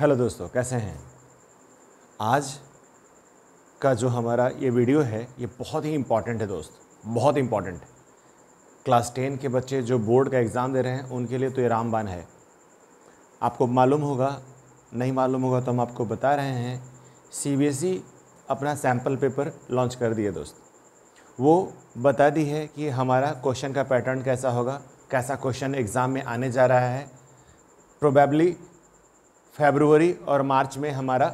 hello दोस्तों कैसे हैं आज का जो हमारा ये वीडियो है ये बहुत ही इम्पॉर्टेंट है दोस्त बहुत इम्पॉर्टेंट क्लास टेन के बच्चे जो बोर्ड का एग्ज़ाम दे रहे हैं उनके लिए तो ये रामबान है आपको मालूम होगा नहीं मालूम होगा तो हम आपको बता रहे हैं सी e अपना सैम्पल पेपर लॉन्च कर दिए दोस्त वो बता दी है कि हमारा क्वेश्चन का पैटर्न कैसा होगा कैसा क्वेश्चन एग्ज़ाम में आने जा रहा है प्रोबेबली फेबरवरी और मार्च में हमारा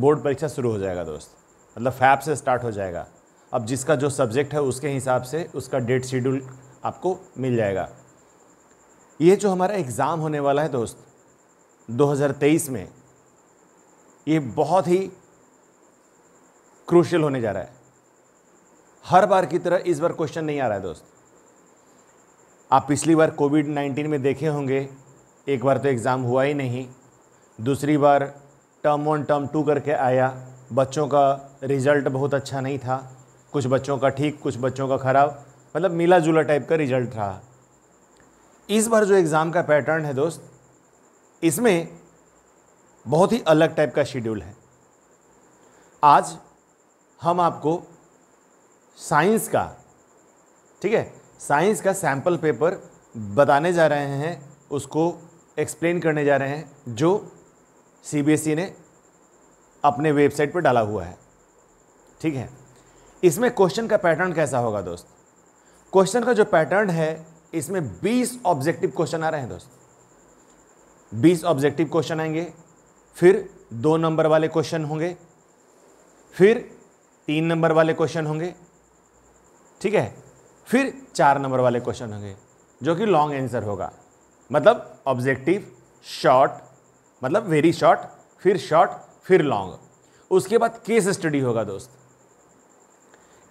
बोर्ड परीक्षा शुरू हो जाएगा दोस्त मतलब फैब से स्टार्ट हो जाएगा अब जिसका जो सब्जेक्ट है उसके हिसाब से उसका डेट शेड्यूल आपको मिल जाएगा ये जो हमारा एग्ज़ाम होने वाला है दोस्त 2023 में ये बहुत ही क्रूशल होने जा रहा है हर बार की तरह इस बार क्वेश्चन नहीं आ रहा है दोस्त आप पिछली बार कोविड 19 में देखे होंगे एक बार तो एग्ज़ाम हुआ ही नहीं दूसरी बार टर्म वन टर्म टू करके आया बच्चों का रिज़ल्ट बहुत अच्छा नहीं था कुछ बच्चों का ठीक कुछ बच्चों का ख़राब मतलब मिला जुला टाइप का रिज़ल्ट रहा इस बार जो एग्ज़ाम का पैटर्न है दोस्त इसमें बहुत ही अलग टाइप का शेड्यूल है आज हम आपको साइंस का ठीक है साइंस का सैम्पल पेपर बताने जा रहे हैं उसको एक्सप्लेन करने जा रहे हैं जो सीबीएसई e ने अपने वेबसाइट पर डाला हुआ है ठीक है इसमें क्वेश्चन का पैटर्न कैसा होगा दोस्त क्वेश्चन का जो पैटर्न है इसमें 20 ऑब्जेक्टिव क्वेश्चन आ रहे हैं दोस्त 20 ऑब्जेक्टिव क्वेश्चन आएंगे फिर दो नंबर वाले क्वेश्चन होंगे फिर तीन नंबर वाले क्वेश्चन होंगे ठीक है फिर चार नंबर वाले क्वेश्चन होंगे जो कि लॉन्ग आंसर होगा मतलब ऑब्जेक्टिव शॉर्ट मतलब वेरी शॉर्ट फिर शॉर्ट फिर लॉन्ग उसके बाद केस स्टडी होगा दोस्त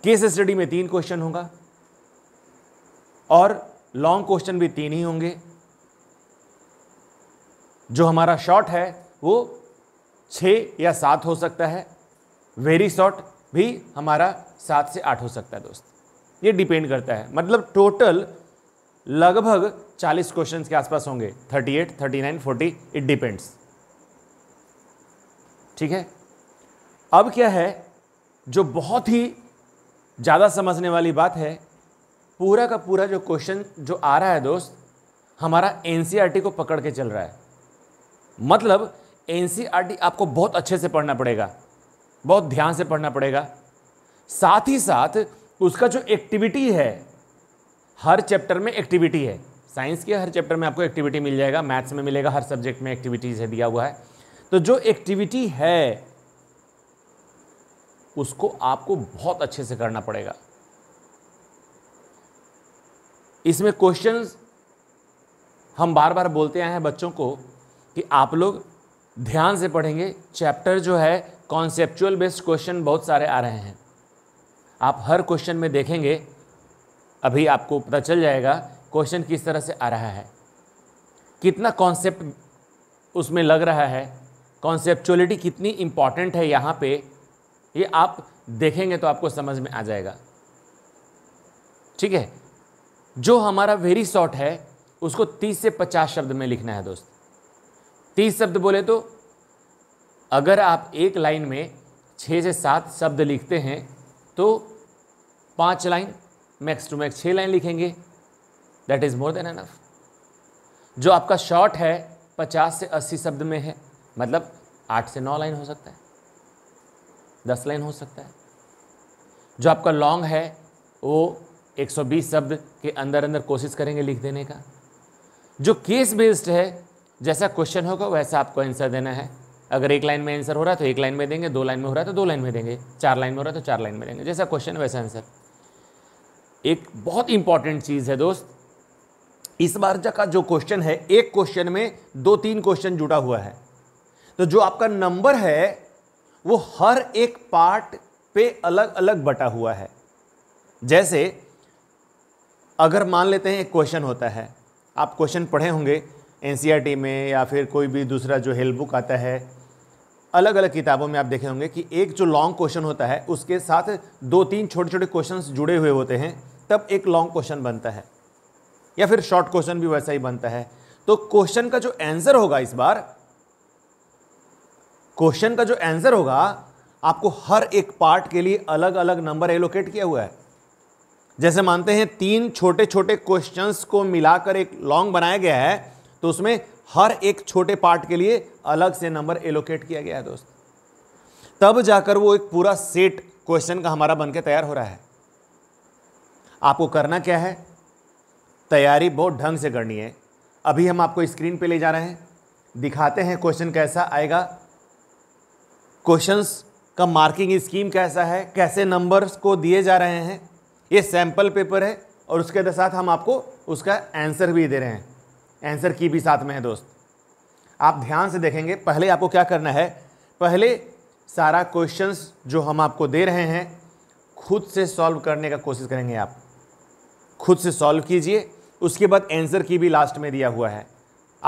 केस स्टडी में तीन क्वेश्चन होगा और लॉन्ग क्वेश्चन भी तीन ही होंगे जो हमारा शॉर्ट है वो छ या सात हो सकता है वेरी शॉर्ट भी हमारा सात से आठ हो सकता है दोस्त ये डिपेंड करता है मतलब टोटल लगभग 40 क्वेश्चंस के आसपास होंगे 38, 39, 40 इट डिपेंड्स ठीक है अब क्या है जो बहुत ही ज़्यादा समझने वाली बात है पूरा का पूरा जो क्वेश्चन जो आ रहा है दोस्त हमारा एन e को पकड़ के चल रहा है मतलब एन e आपको बहुत अच्छे से पढ़ना पड़ेगा बहुत ध्यान से पढ़ना पड़ेगा साथ ही साथ उसका जो एक्टिविटी है हर चैप्टर में एक्टिविटी है साइंस के हर चैप्टर में आपको एक्टिविटी मिल जाएगा मैथ्स में मिलेगा हर सब्जेक्ट में एक्टिविटीज़ है दिया हुआ है तो जो एक्टिविटी है उसको आपको बहुत अच्छे से करना पड़ेगा इसमें क्वेश्चन हम बार बार बोलते आए हैं बच्चों को कि आप लोग ध्यान से पढ़ेंगे चैप्टर जो है कॉन्सेप्चुअल बेस्ड क्वेश्चन बहुत सारे आ रहे हैं आप हर क्वेश्चन में देखेंगे अभी आपको पता चल जाएगा क्वेश्चन किस तरह से आ रहा है कितना कॉन्सेप्ट उसमें लग रहा है कॉन्सेप्चुअलिटी कितनी इम्पॉर्टेंट है यहाँ पे ये आप देखेंगे तो आपको समझ में आ जाएगा ठीक है जो हमारा वेरी शॉर्ट है उसको 30 से 50 शब्द में लिखना है दोस्त 30 शब्द बोले तो अगर आप एक लाइन में छः से सात शब्द लिखते हैं तो पाँच लाइन मैक्स टू मैक्स छः लाइन लिखेंगे that is more than enough जो आपका शॉर्ट है पचास से अस्सी शब्द में है मतलब आठ से नौ लाइन हो सकता है दस लाइन हो सकता है जो आपका लॉन्ग है वो 120 शब्द के अंदर अंदर कोशिश करेंगे लिख देने का जो केस बेस्ड है जैसा क्वेश्चन होगा वैसा आपको आंसर देना है अगर एक लाइन में आंसर हो रहा है तो एक लाइन में देंगे दो लाइन में हो रहा है तो दो लाइन में देंगे चार लाइन में हो रहा है तो चार लाइन में देंगे जैसा क्वेश्चन वैसा आंसर एक बहुत इंपॉर्टेंट चीज़ है दोस्त इस बार का जो क्वेश्चन है एक क्वेश्चन में दो तीन क्वेश्चन जुड़ा हुआ है तो जो आपका नंबर है वो हर एक पार्ट पे अलग अलग बटा हुआ है जैसे अगर मान लेते हैं एक क्वेश्चन होता है आप क्वेश्चन पढ़े होंगे एन e में या फिर कोई भी दूसरा जो हेल्प बुक आता है अलग अलग किताबों में आप देखे होंगे कि एक जो लॉन्ग क्वेश्चन होता है उसके साथ दो तीन छोटे छोटे क्वेश्चन जुड़े हुए होते हैं तब एक लॉन्ग क्वेश्चन बनता है या फिर शॉर्ट क्वेश्चन भी वैसा ही बनता है तो क्वेश्चन का जो आंसर होगा इस बार क्वेश्चन का जो आंसर होगा आपको हर एक पार्ट के लिए अलग अलग नंबर एलोकेट किया हुआ है जैसे मानते हैं तीन छोटे छोटे क्वेश्चंस को मिलाकर एक लॉन्ग बनाया गया है तो उसमें हर एक छोटे पार्ट के लिए अलग से नंबर एलोकेट किया गया है दोस्त तब जाकर वो एक पूरा सेट क्वेश्चन का हमारा बनके तैयार हो रहा है आपको करना क्या है तैयारी बहुत ढंग से करनी है अभी हम आपको स्क्रीन पे ले जा रहे हैं दिखाते हैं क्वेश्चन कैसा आएगा क्वेश्चंस का मार्किंग स्कीम कैसा है कैसे नंबर्स को दिए जा रहे हैं ये सैम्पल पेपर है और उसके साथ हम आपको उसका आंसर भी दे रहे हैं आंसर की भी साथ में है दोस्त आप ध्यान से देखेंगे पहले आपको क्या करना है पहले सारा क्वेश्चंस जो हम आपको दे रहे हैं खुद से सॉल्व करने का कोशिश करेंगे आप खुद से सॉल्व कीजिए उसके बाद आंसर की भी लास्ट में दिया हुआ है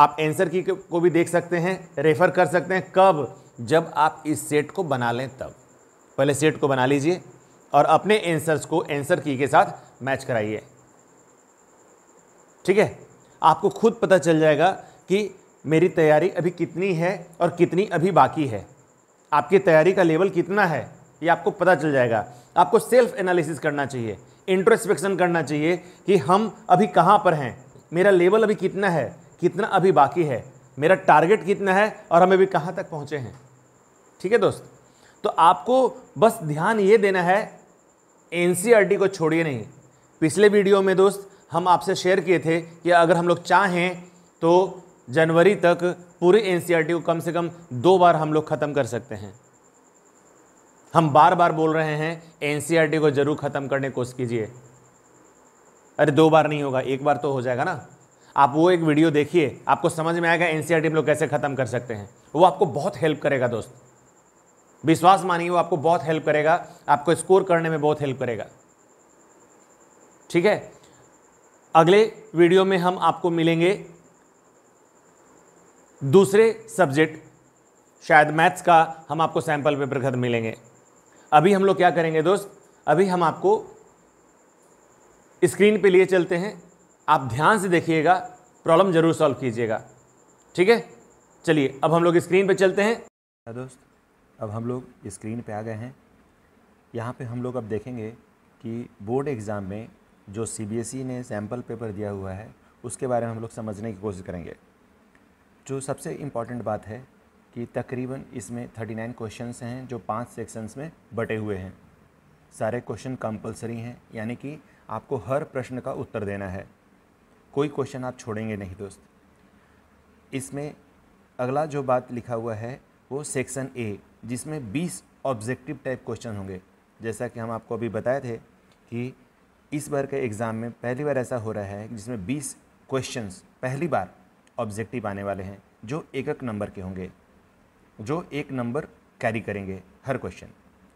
आप आंसर की को भी देख सकते हैं रेफ़र कर सकते हैं कब जब आप इस सेट को बना लें तब पहले सेट को बना लीजिए और अपने आंसर्स को आंसर की के साथ मैच कराइए ठीक है आपको खुद पता चल जाएगा कि मेरी तैयारी अभी कितनी है और कितनी अभी बाकी है आपकी तैयारी का लेवल कितना है ये आपको पता चल जाएगा आपको सेल्फ एनालिसिस करना चाहिए इंट्रोस्पेक्शन करना चाहिए कि हम अभी कहाँ पर हैं मेरा लेवल अभी कितना है कितना अभी बाकी है मेरा टारगेट कितना है और हम अभी कहाँ तक पहुँचे हैं ठीक है दोस्त तो आपको बस ध्यान ये देना है एन को छोड़िए नहीं पिछले वीडियो में दोस्त हम आपसे शेयर किए थे कि अगर हम लोग चाहें तो जनवरी तक पूरी एन e को कम से कम दो बार हम लोग ख़त्म कर सकते हैं हम बार बार बोल रहे हैं एन e को ज़रूर ख़त्म करने की कोशिश कीजिए अरे दो बार नहीं होगा एक बार तो हो जाएगा ना आप वो एक वीडियो देखिए आपको समझ में आएगा एन e हम लोग कैसे ख़त्म कर सकते हैं वो आपको बहुत हेल्प करेगा दोस्त विश्वास मानिए वो आपको बहुत हेल्प करेगा आपको स्कोर करने में बहुत हेल्प करेगा ठीक है अगले वीडियो में हम आपको मिलेंगे दूसरे सब्जेक्ट शायद मैथ्स का हम आपको सैम्पल पेपर खत्म मिलेंगे अभी हम लोग क्या करेंगे दोस्त अभी हम आपको स्क्रीन पे लिए चलते हैं आप ध्यान से देखिएगा प्रॉब्लम ज़रूर सॉल्व कीजिएगा ठीक है चलिए अब हम लोग स्क्रीन पे चलते हैं हाँ दोस्त अब हम लोग स्क्रीन पे आ गए हैं यहाँ पे हम लोग अब देखेंगे कि बोर्ड एग्ज़ाम में जो ई e ने सैम्पल पेपर दिया हुआ है उसके बारे में हम लोग समझने की कोशिश करेंगे जो सबसे इम्पॉर्टेंट बात है कि तकरीबन इसमें 39 क्वेश्चन हैं जो पांच सेक्शंस में बटे हुए हैं सारे क्वेश्चन कंपलसरी हैं यानी कि आपको हर प्रश्न का उत्तर देना है कोई क्वेश्चन आप छोड़ेंगे नहीं दोस्त इसमें अगला जो बात लिखा हुआ है वो सेक्शन ए जिसमें 20 ऑब्जेक्टिव टाइप क्वेश्चन होंगे जैसा कि हम आपको अभी बताए थे कि इस बार के एग्ज़ाम में पहली बार ऐसा हो रहा है जिसमें 20 क्वेश्चंस पहली बार ऑब्जेक्टिव आने वाले हैं जो एक एक नंबर के होंगे जो एक नंबर कैरी करेंगे हर क्वेश्चन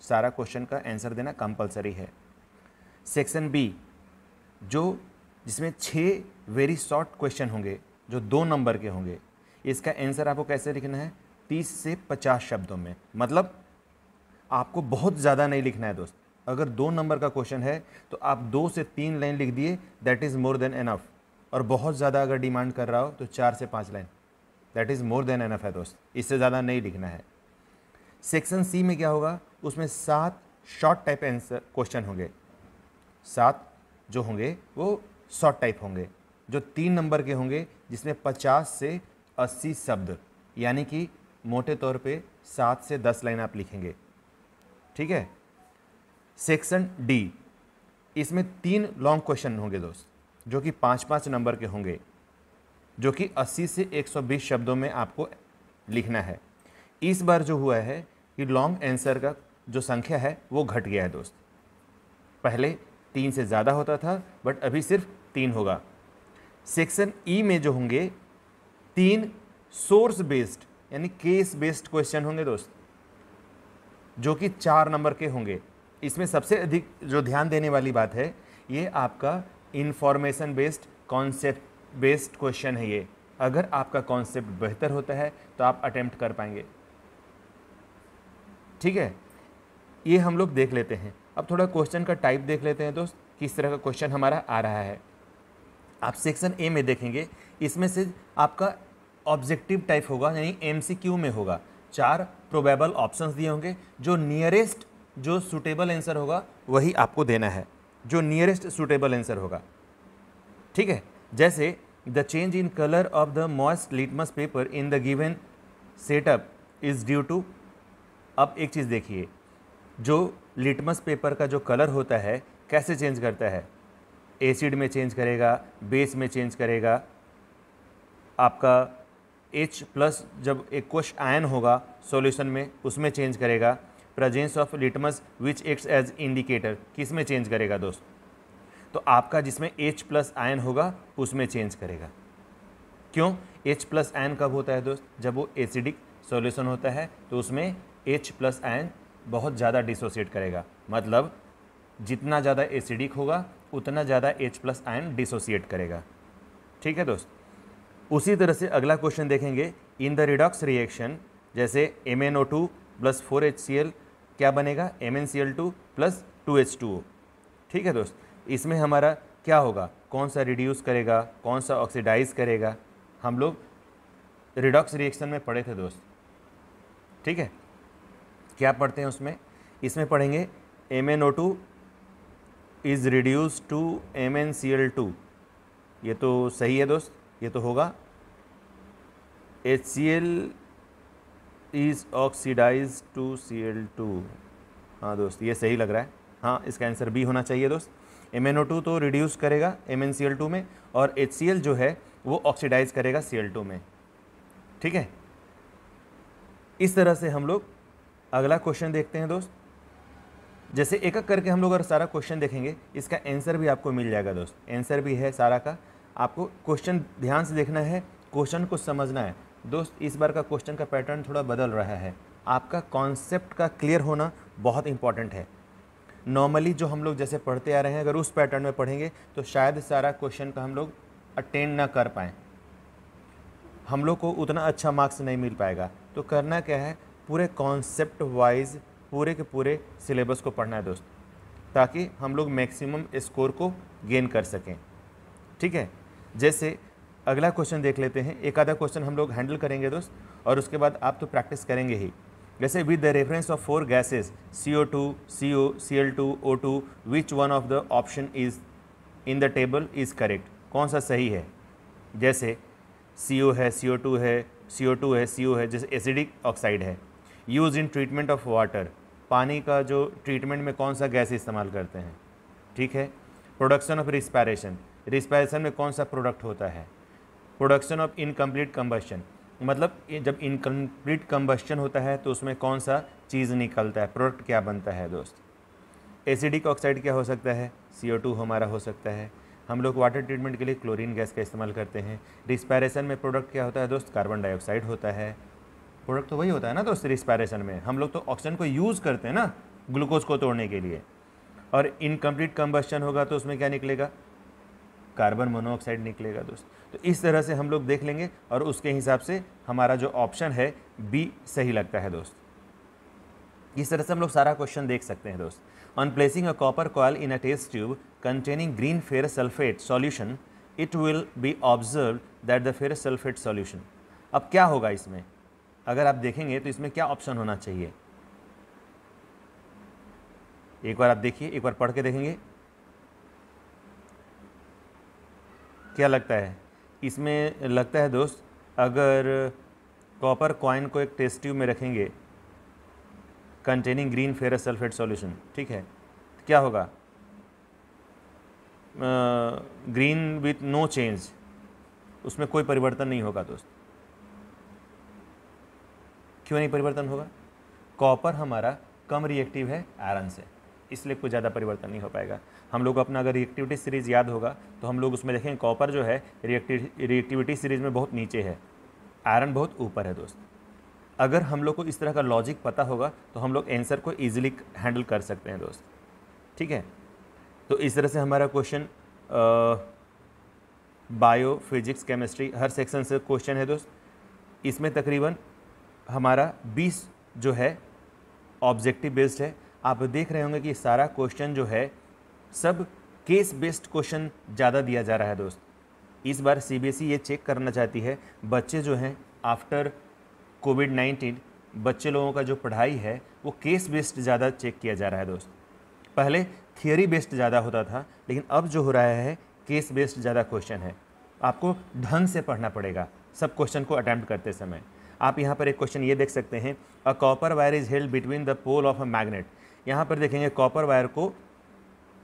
सारा क्वेश्चन का आंसर देना कंपलसरी है सेक्शन बी जो जिसमें छः वेरी शॉर्ट क्वेश्चन होंगे जो दो नंबर के होंगे इसका आंसर आपको कैसे लिखना है तीस से पचास शब्दों में मतलब आपको बहुत ज़्यादा नहीं लिखना है दोस्त अगर दो नंबर का क्वेश्चन है तो आप दो से तीन लाइन लिख दिए that is more than enough और बहुत ज़्यादा अगर डिमांड कर रहा हो तो चार से पाँच line that is more than enough है दोस्त इससे ज़्यादा नहीं लिखना है सेक्शन सी में क्या होगा उसमें सात शॉर्ट टाइप आंसर क्वेश्चन होंगे सात जो होंगे वो शॉर्ट टाइप होंगे जो तीन नंबर के होंगे जिसमें पचास से अस्सी शब्द यानी कि मोटे तौर पे सात से दस लाइन आप लिखेंगे ठीक है सेक्शन डी इसमें तीन लॉन्ग क्वेश्चन होंगे दोस्त जो कि पाँच पाँच नंबर के होंगे जो कि 80 से 120 शब्दों में आपको लिखना है इस बार जो हुआ है कि लॉन्ग आंसर का जो संख्या है वो घट गया है दोस्त पहले तीन से ज़्यादा होता था बट अभी सिर्फ तीन होगा सेक्शन ई में जो होंगे तीन सोर्स बेस्ड यानी केस बेस्ड क्वेश्चन होंगे दोस्त जो कि चार नंबर के होंगे इसमें सबसे अधिक जो ध्यान देने वाली बात है ये आपका information based concept based question है ये अगर आपका कॉन्सेप्ट बेहतर होता है तो आप अटेम्प्ट कर पाएंगे ठीक है ये हम लोग देख लेते हैं अब थोड़ा क्वेश्चन का टाइप देख लेते हैं दोस्त किस तरह का क्वेश्चन हमारा आ रहा है आप सेक्शन ए में देखेंगे इसमें से आपका ऑब्जेक्टिव टाइप होगा यानी एम में होगा चार प्रोबेबल ऑप्शंस दिए होंगे जो नियरेस्ट जो सुटेबल आंसर होगा वही आपको देना है जो नियरेस्ट सुटेबल आंसर होगा ठीक है जैसे the change in colour of the moist litmus paper in the given setup is due to अब एक चीज़ देखिए जो लिटमस पेपर का जो कलर होता है कैसे चेंज करता है एसिड में चेंज करेगा बेस में चेंज करेगा आपका H प्लस जब एक क्वेश्चन आयन होगा सॉल्यूशन में उसमें चेंज करेगा presence of litmus which acts as indicator किस में चेंज करेगा दोस्त तो आपका जिसमें H प्लस आयन होगा उसमें चेंज करेगा क्यों H प्लस आयन कब होता है दोस्त जब वो एसिडिक सॉल्यूशन होता है तो उसमें H प्लस आयन बहुत ज़्यादा डिसोसिएट करेगा मतलब जितना ज़्यादा एसिडिक होगा उतना ज़्यादा H प्लस आयन डिसोसिएट करेगा ठीक है दोस्त उसी तरह से अगला क्वेश्चन देखेंगे इन द रिडॉक्स रिएक्शन जैसे M N O two plus four H C L क्या बनेगा M N C L two plus two H two O ठीक है दोस्त इसमें हमारा क्या होगा कौन सा रिड्यूस करेगा कौन सा ऑक्सीडाइज करेगा हम लोग रिडॉक्स रिएक्शन में पढ़े थे दोस्त ठीक है क्या पढ़ते हैं उसमें इसमें पढ़ेंगे M N O two is reduce to M N C L two ये तो सही है दोस्त ये तो होगा H C L is oxidise to C L two हाँ दोस्त ये सही लग रहा है हाँ इसका आंसर बी होना चाहिए दोस्त एम एन ओ टू तो रिड्यूस करेगा M N C L two में और एच सी एल जो है वो ऑक्सीडाइज करेगा सी एल टू में ठीक है इस तरह से हम लोग अगला क्वेश्चन देखते हैं दोस्त जैसे एक एक करके हम लोग अगर सारा क्वेश्चन देखेंगे इसका आंसर भी आपको मिल जाएगा दोस्त आंसर भी है सारा का आपको क्वेश्चन ध्यान से देखना है क्वेश्चन को समझना है दोस्त इस बार का क्वेश्चन का पैटर्न थोड़ा बदल रहा है आपका कॉन्सेप्ट का क्लियर होना बहुत इंपॉर्टेंट है नॉर्मली जो हम लोग जैसे पढ़ते आ रहे हैं अगर उस पैटर्न में पढ़ेंगे तो शायद सारा क्वेश्चन का हम लोग अटेंड ना कर पाएँ हम लोग को उतना अच्छा मार्क्स नहीं मिल पाएगा तो करना क्या है पूरे कॉन्सेप्ट वाइज पूरे के पूरे सिलेबस को पढ़ना है दोस्त ताकि हम लोग मैक्सिमम स्कोर को गेन कर सकें ठीक है जैसे अगला क्वेश्चन देख लेते हैं एक आधा क्वेश्चन हम लोग हैंडल करेंगे दोस्त और उसके बाद आप तो प्रैक्टिस करेंगे ही जैसे with the reference of four gases C O two C O C L two O two which one of the option is in the table is correct कौन सा सही है जैसे सी ओ है सी ओ टू है सी ओ टू है सी O है जैसे एसिडिक ऑक्साइड है use in treatment of water पानी का जो ट्रीटमेंट में कौन सा गैस इस्तेमाल करते हैं ठीक है प्रोडक्शन ऑफ रिस्पायरेशन रिस्पायरेशन में कौन सा प्रोडक्ट होता है प्रोडक्शन ऑफ इनकम्प्लीट कम्बस्शन मतलब जब इनकम्प्लीट कम्बस्शन होता है तो उसमें कौन सा चीज़ निकलता है प्रोडक्ट क्या बनता है दोस्त एसिडिक ऑक्साइड क्या हो सकता है सी हमारा हो सकता है हम लोग वाटर ट्रीटमेंट के लिए क्लोरीन गैस का इस्तेमाल करते हैं रिस्पायरेशन में प्रोडक्ट क्या होता है दोस्त कार्बन डाइऑक्साइड होता है प्रोडक्ट तो वही होता है ना दोस्त रिस्पायरेशन में हम लोग तो ऑक्सीजन को यूज़ करते हैं ना ग्लूकोज को तोड़ने के लिए और इनकम्प्लीट कम्बस्शन होगा तो उसमें क्या निकलेगा कार्बन मोनोऑक्साइड निकलेगा दोस्त तो इस तरह से हम लोग देख लेंगे और उसके हिसाब से हमारा जो ऑप्शन है बी सही लगता है दोस्त इस तरह से हम लोग सारा क्वेश्चन देख सकते हैं दोस्त on placing a copper coil in a test tube containing green ferrous sulphate solution it will be observe that the ferrous sulphate solution अब क्या होगा इसमें अगर आप देखेंगे तो इसमें क्या ऑप्शन होना चाहिए एक बार आप देखिए एक बार पढ़ के देखेंगे क्या लगता है इसमें लगता है दोस्त अगर कॉपर कॉइन को एक टेस्ट ट्यूब में रखेंगे containing green ferrous sulphate solution ठीक है क्या होगा ग्रीन विथ नो चेंज उसमें कोई परिवर्तन नहीं होगा दोस्त क्यों नहीं परिवर्तन होगा कॉपर हमारा कम रिएक्टिव है आयरन से इसलिए कुछ ज़्यादा परिवर्तन नहीं हो पाएगा हम लोग अपना अगर रिएक्टिविटी सीरीज़ याद होगा तो हम लोग उसमें देखेंगे कॉपर जो है रिएक्टिविटी सीरीज़ में बहुत नीचे है आयरन बहुत ऊपर है दोस्त अगर हम लोग को इस तरह का लॉजिक पता होगा तो हम लोग एंसर को ईजिली हैंडल कर सकते हैं दोस्त ठीक है तो इस तरह से हमारा क्वेश्चन बायो फिजिक्स केमिस्ट्री हर सेक्शन से क्वेश्चन है दोस्त इसमें तकरीबन हमारा 20 जो है ऑब्जेक्टिव बेस्ड है आप देख रहे होंगे कि सारा क्वेश्चन जो है सब केस बेस्ड क्वेश्चन ज़्यादा दिया जा रहा है दोस्त इस बार सीबीएसई e ये चेक करना चाहती है बच्चे जो हैं आफ्टर कोविड नाइन्टीन बच्चे लोगों का जो पढ़ाई है वो केस बेस्ड ज़्यादा चेक किया जा रहा है दोस्त पहले थियोरी बेस्ड ज़्यादा होता था लेकिन अब जो हो रहा है केस बेस्ड ज़्यादा क्वेश्चन है आपको ढंग से पढ़ना पड़ेगा सब क्वेश्चन को अटैम्प्ट करते समय आप यहाँ पर एक क्वेश्चन ये देख सकते हैं a copper wire is held between the pole of a magnet यहाँ पर देखेंगे कॉपर वायर को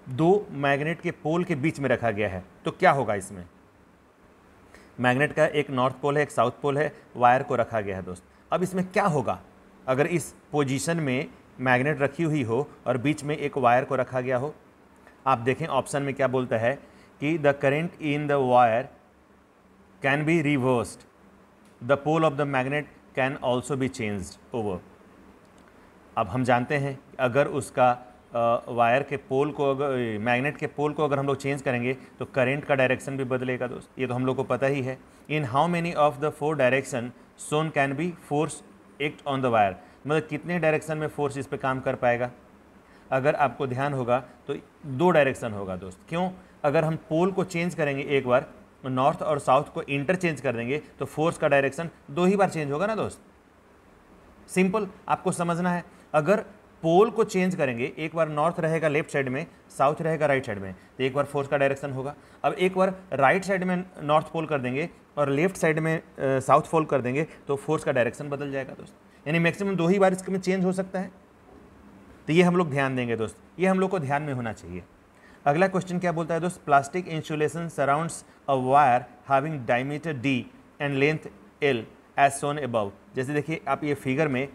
दो मैग्नेट के पोल के बीच में रखा गया है तो क्या होगा इसमें मैग्नेट का एक नॉर्थ पोल है एक साउथ पोल है वायर को रखा गया है दोस्त अब इसमें क्या होगा अगर इस पोजीशन में मैग्नेट रखी हुई हो और बीच में एक वायर को रखा गया हो आप देखें ऑप्शन में क्या बोलता है कि the current in the wire can be reversed the pole of the magnet can also be change over अब हम जानते हैं अगर उसका वायर के पोल को अगर मैग्नेट के पोल को अगर हम लोग चेंज करेंगे तो करंट का डायरेक्शन भी बदलेगा दोस्त ये तो हम लोग को पता ही है in how many of the four direction son can be force act on the wire मतलब कितने डायरेक्शन में फोर्स इस पर काम कर पाएगा अगर आपको ध्यान होगा तो दो डायरेक्शन होगा दोस्त क्यों अगर हम पोल को चेंज करेंगे एक बार नॉर्थ और साउथ को इंटरचेंज कर देंगे तो फोर्स का डायरेक्शन दो ही बार चेंज होगा ना दोस्त सिंपल आपको समझना है अगर पोल को चेंज करेंगे एक बार नॉर्थ रहेगा लेफ्ट साइड में साउथ रहेगा राइट साइड में तो एक बार फोर्स का डायरेक्शन होगा अब एक बार राइट साइड में नॉर्थ पोल कर देंगे और लेफ्ट साइड में साउथ पोल कर देंगे तो फोर्स का डायरेक्शन बदल जाएगा दोस्त यानी मैक्सिमम दो ही बार इसमें चेंज हो सकता है तो ये हम लोग ध्यान देंगे दोस्त ये हम लोग को ध्यान में होना चाहिए अगला क्वेश्चन क्या बोलता है दोस्त plastic insulation surrounds a wire having diameter D and length L as shown above जैसे देखिए आप ये फिगर में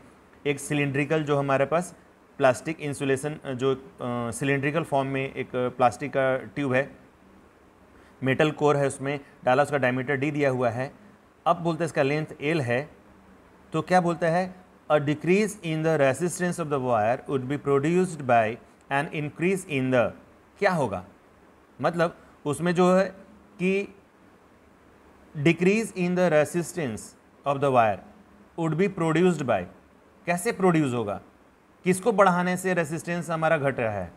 एक सिलिंड्रिकल जो हमारे पास प्लास्टिक इंसुलेशन जो सिलेंड्रिकल फॉर्म में एक प्लास्टिक का ट्यूब है मेटल कोर है उसमें डाला उसका डायमीटर डी दिया हुआ है अब बोलते हैं इसका लेंथ एल है तो क्या बोलता है a decrease in the resistance of the wire would be produced by an increase in the क्या होगा मतलब उसमें जो है कि decrease in the resistance of the wire would be produced by कैसे प्रोड्यूस होगा किसको बढ़ाने से रेसिस्टेंस हमारा घट रहा है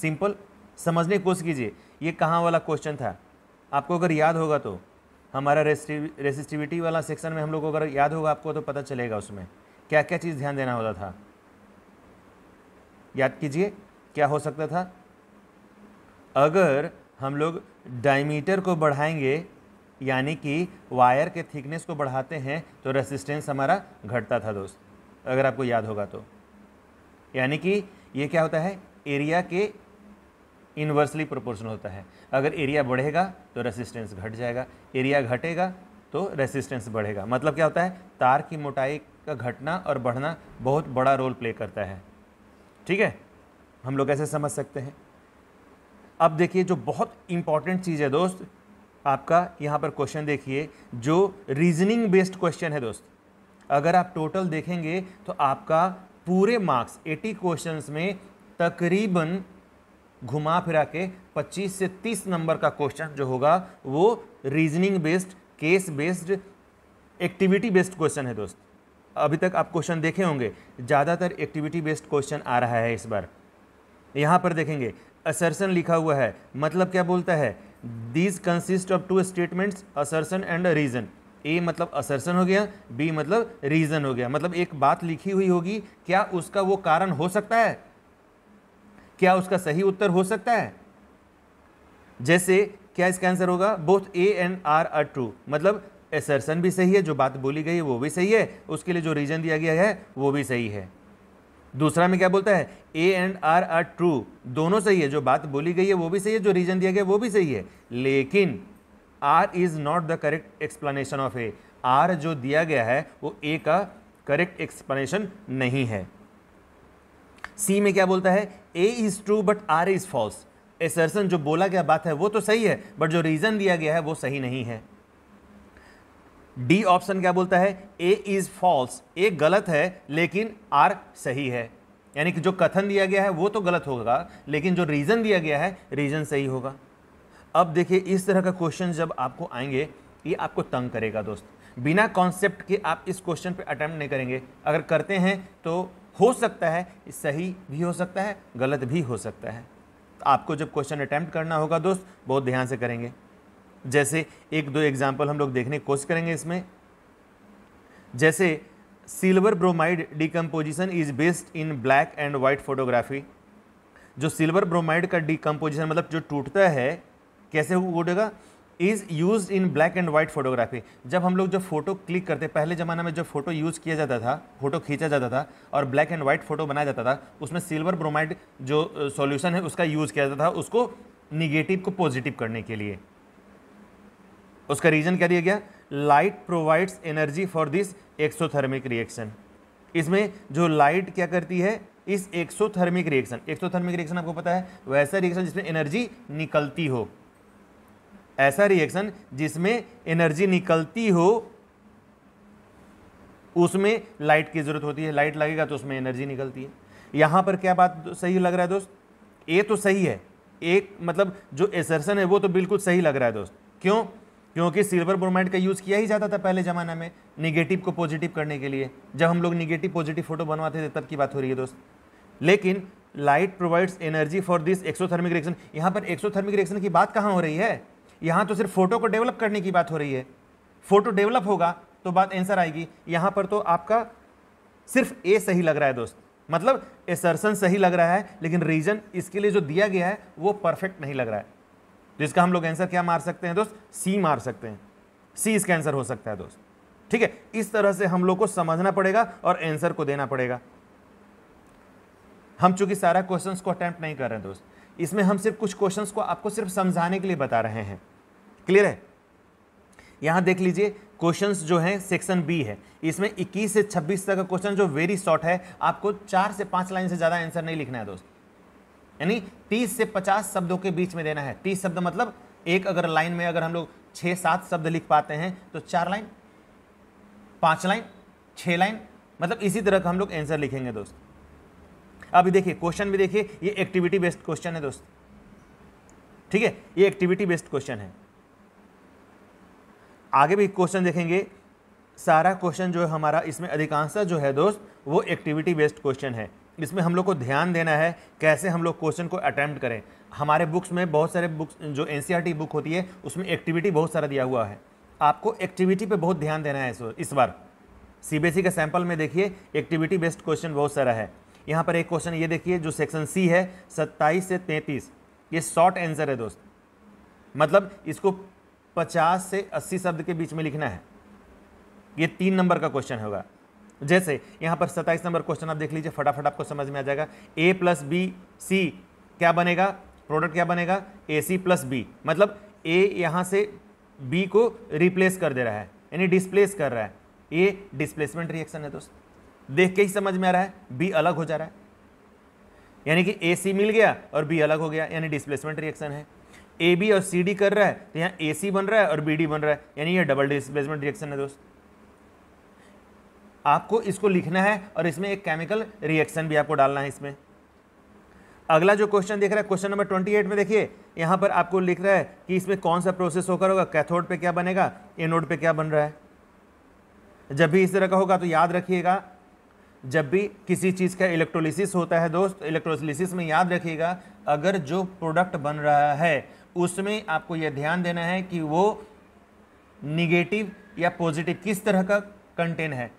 सिंपल समझने की कोशिश कीजिए ये कहाँ वाला क्वेश्चन था आपको अगर याद होगा तो हमारा रेसिस्टिविटी वाला सेक्शन में हम लोग को अगर याद होगा आपको तो पता चलेगा उसमें क्या क्या चीज़ ध्यान देना होता था याद कीजिए क्या हो सकता था अगर हम लोग डायमीटर को बढ़ाएंगे यानी कि वायर के थिकनेस को बढ़ाते हैं तो रेसिस्टेंस हमारा घटता था दोस्त अगर आपको याद होगा तो यानी कि ये क्या होता है एरिया के इन्वर्सली प्रोपोर्शनल होता है अगर एरिया बढ़ेगा तो रेसिस्टेंस घट जाएगा एरिया घटेगा तो रेसिस्टेंस बढ़ेगा मतलब क्या होता है तार की मोटाई का घटना और बढ़ना बहुत बड़ा रोल प्ले करता है ठीक है हम लोग ऐसे समझ सकते हैं अब देखिए जो बहुत इंपॉर्टेंट चीज़ है दोस्त आपका यहाँ पर क्वेश्चन देखिए जो रीजनिंग बेस्ड क्वेश्चन है दोस्त अगर आप टोटल देखेंगे तो आपका पूरे मार्क्स 80 क्वेश्चंस में तकरीबन घुमा फिरा के 25 से 30 नंबर का क्वेश्चन जो होगा वो reasoning based case based activity based question है दोस्त अभी तक आप क्वेश्चन देखे होंगे ज़्यादातर एक्टिविटी बेस्ड क्वेश्चन आ रहा है इस बार यहाँ पर देखेंगे असरसन लिखा हुआ है मतलब क्या बोलता है these consist of two statements assertion and a reason A मतलब असरसन हो गया बी मतलब रीज़न हो गया मतलब एक बात लिखी हुई होगी क्या उसका वो कारण हो सकता है क्या उसका सही उत्तर हो सकता है जैसे क्या इसका आंसर होगा both A and R are true मतलब एसरसन भी सही है जो बात बोली गई है वो भी सही है उसके लिए जो रीज़न दिया गया है वो भी सही है दूसरा में क्या बोलता है A and R are true दोनों सही है जो बात बोली गई है वो भी सही है जो रीज़न दिया गया है वो भी सही है लेकिन R is not the correct explanation of A R जो दिया गया है वो ए का करेक्ट एक्सप्लेनेशन नहीं है सी में क्या बोलता है A is true but R is false assertion जो बोला गया बात है वो तो सही है बट जो रीज़न दिया गया है वो सही नहीं है डी ऑप्शन क्या बोलता है ए इज़ फॉल्स ए गलत है लेकिन आर सही है यानी कि जो कथन दिया गया है वो तो गलत होगा लेकिन जो रीज़न दिया गया है रीज़न सही होगा अब देखिए इस तरह का क्वेश्चन जब आपको आएंगे ये आपको तंग करेगा दोस्त बिना कॉन्सेप्ट के आप इस क्वेश्चन पे अटैम्प्ट नहीं करेंगे अगर करते हैं तो हो सकता है सही भी हो सकता है गलत भी हो सकता है तो आपको जब क्वेश्चन अटैम्प्ट करना होगा दोस्त बहुत ध्यान से करेंगे जैसे एक दो एग्जाम्पल हम लोग देखने की कोशिश करेंगे इसमें जैसे silver bromide decomposition is based in black and white photography जो सिल्वर ब्रोमाइड का डिकम्पोजिशन मतलब जो टूटता है कैसे उड़ेगा is use in black and white photography जब हम लोग जो फ़ोटो क्लिक करते पहले ज़माने में जो फ़ोटो यूज़ किया जाता था फोटो खींचा जाता था और ब्लैक एंड वाइट फ़ोटो बनाया जाता था उसमें सिल्वर ब्रोमाइड जो सॉल्यूशन है उसका यूज़ किया जाता था उसको निगेटिव को पॉजिटिव करने के लिए उसका रीज़न क्या दिया गया light provides energy for this exothermic reaction इसमें जो लाइट क्या करती है इस एक्सोथर्मिक रिएक्शन एक्सोथर्मिक रिएक्शन आपको पता है वैसा रिएक्शन जिसमें एनर्जी निकलती हो ऐसा रिएक्शन जिसमें एनर्जी निकलती हो उसमें लाइट की ज़रूरत होती है लाइट लगेगा तो उसमें एनर्जी निकलती है यहां पर क्या बात सही लग रहा है दोस्त ए तो सही है एक मतलब जो एसर्सन है वो तो बिल्कुल सही लग रहा है दोस्त क्यों क्योंकि सिल्वर ब्रोमाइड का यूज़ किया ही जाता था पहले जमाने में निगेटिव को पॉजिटिव करने के लिए जब हम लोग निगेटिव पॉजिटिव फोटो बनवाते थे तब की बात हो रही है दोस्त लेकिन light provides energy for this exothermic reaction यहां पर एक्सोथर्मिक रिएक्शन की बात कहां हो रही है यहां तो सिर्फ फोटो को डेवलप करने की बात हो रही है फोटो डेवलप होगा तो बात आंसर आएगी यहां पर तो आपका सिर्फ ए सही लग रहा है दोस्त मतलब एसर्सन सही लग रहा है लेकिन रीजन इसके लिए जो दिया गया है वो परफेक्ट नहीं लग रहा है जिसका तो हम लोग आंसर क्या मार सकते हैं दोस्त सी मार सकते हैं सी इसका आंसर हो सकता है दोस्त ठीक है इस तरह से हम लोग को समझना पड़ेगा और आंसर को देना पड़ेगा हम चूंकि सारा क्वेश्चंस को अटैम्प्ट नहीं कर रहे हैं दोस्त इसमें हम सिर्फ कुछ क्वेश्चंस को आपको सिर्फ समझाने के लिए बता रहे हैं क्लियर है यहाँ देख लीजिए क्वेश्चंस जो है सेक्शन बी है इसमें 21 से 26 तक का क्वेश्चन जो वेरी शॉर्ट है आपको चार से पाँच लाइन से ज़्यादा आंसर नहीं लिखना है दोस्त यानी 30 से 50 शब्दों के बीच में देना है 30 शब्द मतलब एक अगर लाइन में अगर हम लोग छः सात शब्द लिख पाते हैं तो चार लाइन पाँच लाइन छः लाइन मतलब इसी तरह का हम लोग आंसर लिखेंगे दोस्त अभी देखिए क्वेश्चन भी देखिए ये एक्टिविटी बेस्ड क्वेश्चन है दोस्त ठीक है ये एक्टिविटी बेस्ड क्वेश्चन है आगे भी क्वेश्चन देखेंगे सारा क्वेश्चन जो है हमारा इसमें अधिकांशता जो है दोस्त वो एक्टिविटी बेस्ड क्वेश्चन है इसमें हम लोग को ध्यान देना है कैसे हम लोग क्वेश्चन को अटैम्प्ट करें हमारे बुक्स में बहुत सारे बुक्स जो एन बुक e होती है उसमें एक्टिविटी बहुत सारा दिया हुआ है आपको एक्टिविटी पे बहुत ध्यान देना है इस बार सी का सैंपल में देखिए एक्टिविटी बेस्ड क्वेश्चन बहुत सारा है यहाँ पर एक क्वेश्चन ये देखिए जो सेक्शन सी है सत्ताईस से तैंतीस ये शॉर्ट आंसर है दोस्त मतलब इसको पचास से अस्सी शब्द के बीच में लिखना है ये तीन नंबर का क्वेश्चन होगा जैसे यहाँ पर सत्ताईस नंबर क्वेश्चन आप देख लीजिए फटाफट आपको समझ में आ जाएगा ए प्लस बी सी क्या बनेगा प्रोडक्ट क्या बनेगा ए सी प्लस बी मतलब ए यहाँ से बी को रिप्लेस कर दे रहा है यानी डिस्प्लेस कर रहा है ये डिस्प्लेसमेंट रिएक्शन है दोस्त देख के ही समझ में आ रहा है बी अलग हो जा रहा है यानी कि ए सी मिल गया और बी अलग हो गया यानी डिस्प्लेसमेंट रिएक्शन है ए बी और सी डी कर रहा है तो यहाँ ए सी बन रहा है और बी डी बन रहा है यानी यह डबल डिस्प्लेसमेंट रिएक्शन है दोस्त आपको इसको लिखना है और इसमें एक केमिकल रिएक्शन भी आपको डालना है इसमें अगला जो क्वेश्चन देख रहा है क्वेश्चन नंबर ट्वेंटी एट में देखिए यहाँ पर आपको लिख रहा है कि इसमें कौन सा प्रोसेस होकर होगा कैथोड पे क्या बनेगा एनोड पे क्या बन रहा है जब भी इस तरह का होगा तो याद रखिएगा जब भी किसी चीज़ का इलेक्ट्रोलिसिस होता है दोस्त इलेक्ट्रोलिसिस में याद रखिएगा अगर जो प्रोडक्ट बन रहा है उसमें आपको यह ध्यान देना है कि वो निगेटिव या पॉजिटिव किस तरह का कंटेन है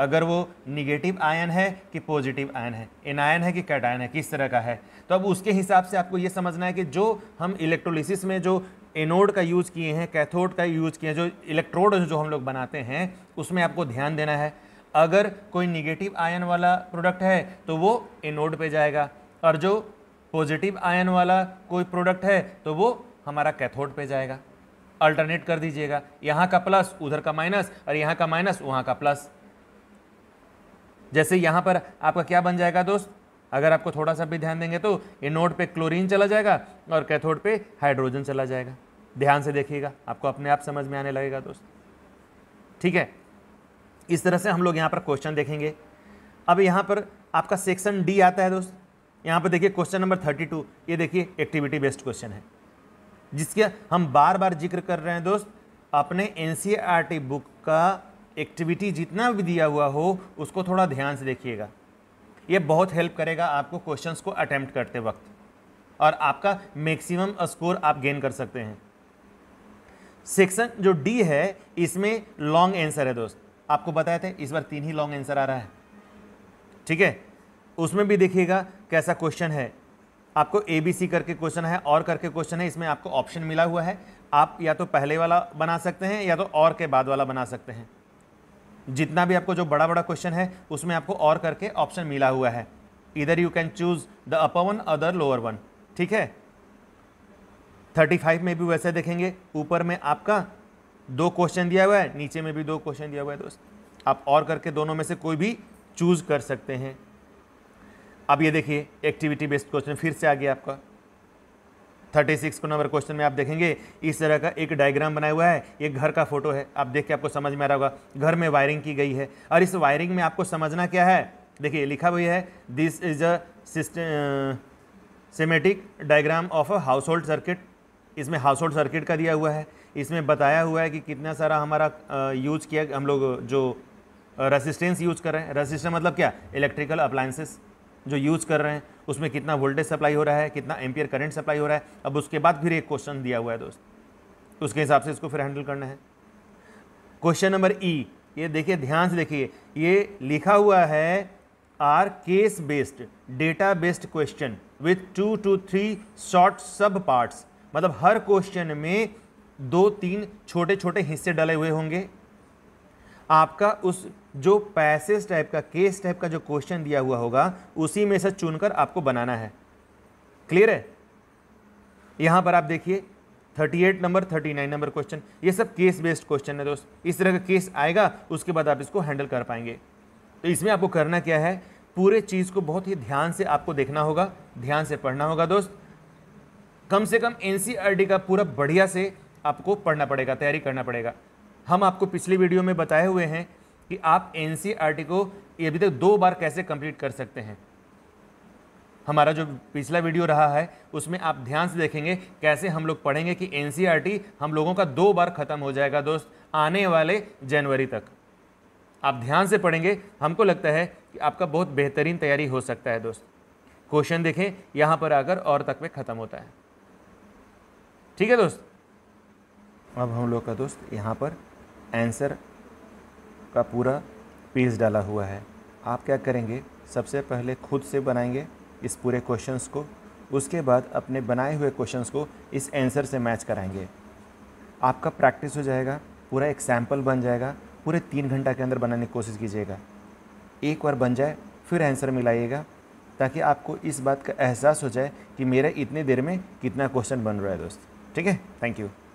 अगर वो निगेटिव आयन है कि पॉजिटिव आयन है आयन है कि कैट आयन है किस तरह का है तो अब उसके हिसाब से आपको ये समझना है कि जो हम इलेक्ट्रोलिसिस में जो एनोड का यूज़ किए हैं कैथोड का यूज़ किए हैं जो इलेक्ट्रोड जो हम लोग बनाते हैं उसमें आपको ध्यान देना है अगर कोई निगेटिव आयन वाला प्रोडक्ट है तो वो एनोड पे जाएगा और जो पॉजिटिव आयन वाला कोई प्रोडक्ट है तो वो हमारा कैथोड पे जाएगा अल्टरनेट कर दीजिएगा यहाँ का प्लस उधर का माइनस और यहाँ का माइनस वहाँ का प्लस जैसे यहाँ पर आपका क्या बन जाएगा दोस्त अगर आपको थोड़ा सा भी ध्यान देंगे तो एनोड पे क्लोरीन चला जाएगा और कैथोड पे हाइड्रोजन चला जाएगा ध्यान से देखिएगा आपको अपने आप समझ में आने लगेगा दोस्त ठीक है इस तरह से हम लोग यहाँ पर क्वेश्चन देखेंगे अब यहाँ पर आपका सेक्शन डी आता है दोस्त यहाँ पर देखिए क्वेश्चन नंबर थर्टी टू ये देखिए एक्टिविटी बेस्ड क्वेश्चन है जिसके हम बार बार जिक्र कर रहे हैं दोस्त अपने एन बुक e का एक्टिविटी जितना भी दिया हुआ हो उसको थोड़ा ध्यान से देखिएगा ये बहुत हेल्प करेगा आपको क्वेश्चंस को अटैम्प्ट करते वक्त और आपका मैक्सिमम स्कोर आप गेन कर सकते हैं सेक्शन जो डी है इसमें लॉन्ग आंसर है दोस्त आपको बताए थे इस बार तीन ही लॉन्ग आंसर आ रहा है ठीक है उसमें भी देखिएगा कैसा क्वेश्चन है आपको ए बी सी करके क्वेश्चन है और करके क्वेश्चन है इसमें आपको ऑप्शन मिला हुआ है आप या तो पहले वाला बना सकते हैं या तो और के बाद वाला बना सकते हैं जितना भी आपको जो बड़ा बड़ा क्वेश्चन है उसमें आपको और करके ऑप्शन मिला हुआ है इधर you can choose the upper one other lower one ठीक है 35 में भी वैसे देखेंगे ऊपर में आपका दो क्वेश्चन दिया हुआ है नीचे में भी दो क्वेश्चन दिया हुआ है दोस्त तो आप और करके दोनों में से कोई भी चूज कर सकते हैं अब ये देखिए एक्टिविटी बेस्ड क्वेश्चन फिर से आ गया आपका 36 को नंबर क्वेश्चन में आप देखेंगे इस तरह का एक डायग्राम बनाया हुआ है एक घर का फोटो है आप देख के आपको समझ में आ रहा होगा घर में वायरिंग की गई है और इस वायरिंग में आपको समझना क्या है देखिए लिखा हुआ है this is a systematic diagram of a household circuit इसमें हाउस होल्ड सर्किट का दिया हुआ है इसमें बताया हुआ है कि कितना सारा हमारा यूज किया हम लोग जो रेसिस्टेंस यूज कर रहे हैं रेसिस्टेंस मतलब क्या इलेक्ट्रिकल अप्लाइंसेस जो यूज कर रहे हैं उसमें कितना वोल्टेज सप्लाई हो रहा है कितना एम्पियर करंट सप्लाई हो रहा है अब उसके बाद फिर एक क्वेश्चन दिया हुआ है दोस्त उसके हिसाब से इसको फिर हैंडल करना है क्वेश्चन नंबर ई ये देखिए ध्यान से देखिए ये लिखा हुआ है are case based data based question with two to three short sub parts मतलब हर क्वेश्चन में दो तीन छोटे छोटे हिस्से डले हुए होंगे आपका उस जो पैसेज टाइप का केस टाइप का जो क्वेश्चन दिया हुआ होगा उसी में से चुनकर आपको बनाना है क्लियर है यहां पर आप देखिए 38 नंबर 39 नंबर क्वेश्चन ये सब केस बेस्ड क्वेश्चन है दोस्त इस तरह का केस आएगा उसके बाद आप इसको हैंडल कर पाएंगे तो इसमें आपको करना क्या है पूरे चीज़ को बहुत ही ध्यान से आपको देखना होगा ध्यान से पढ़ना होगा दोस्त कम से कम एन e का पूरा बढ़िया से आपको पढ़ना पड़ेगा तैयारी करना पड़ेगा हम आपको पिछली वीडियो में बताए हुए हैं कि आप एन e को अभी तक दो बार कैसे कंप्लीट कर सकते हैं हमारा जो पिछला वीडियो रहा है उसमें आप ध्यान से देखेंगे कैसे हम लोग पढ़ेंगे कि एन e हम लोगों का दो बार ख़त्म हो जाएगा दोस्त आने वाले जनवरी तक आप ध्यान से पढ़ेंगे हमको लगता है कि आपका बहुत बेहतरीन तैयारी हो सकता है दोस्त क्वेश्चन देखें यहाँ पर आकर और तक में ख़त्म होता है ठीक है दोस्त अब हम लोग का दोस्त यहाँ पर आंसर का पूरा पेज डाला हुआ है आप क्या करेंगे सबसे पहले खुद से बनाएंगे इस पूरे क्वेश्चंस को उसके बाद अपने बनाए हुए क्वेश्चंस को इस आंसर से मैच कराएंगे आपका प्रैक्टिस हो जाएगा पूरा एक सैम्पल बन जाएगा पूरे तीन घंटा के अंदर बनाने की कोशिश कीजिएगा एक बार बन जाए फिर आंसर मिलाइएगा ताकि आपको इस बात का एहसास हो जाए कि मेरा इतनी देर में कितना क्वेश्चन बन रहा है दोस्त ठीक है थैंक यू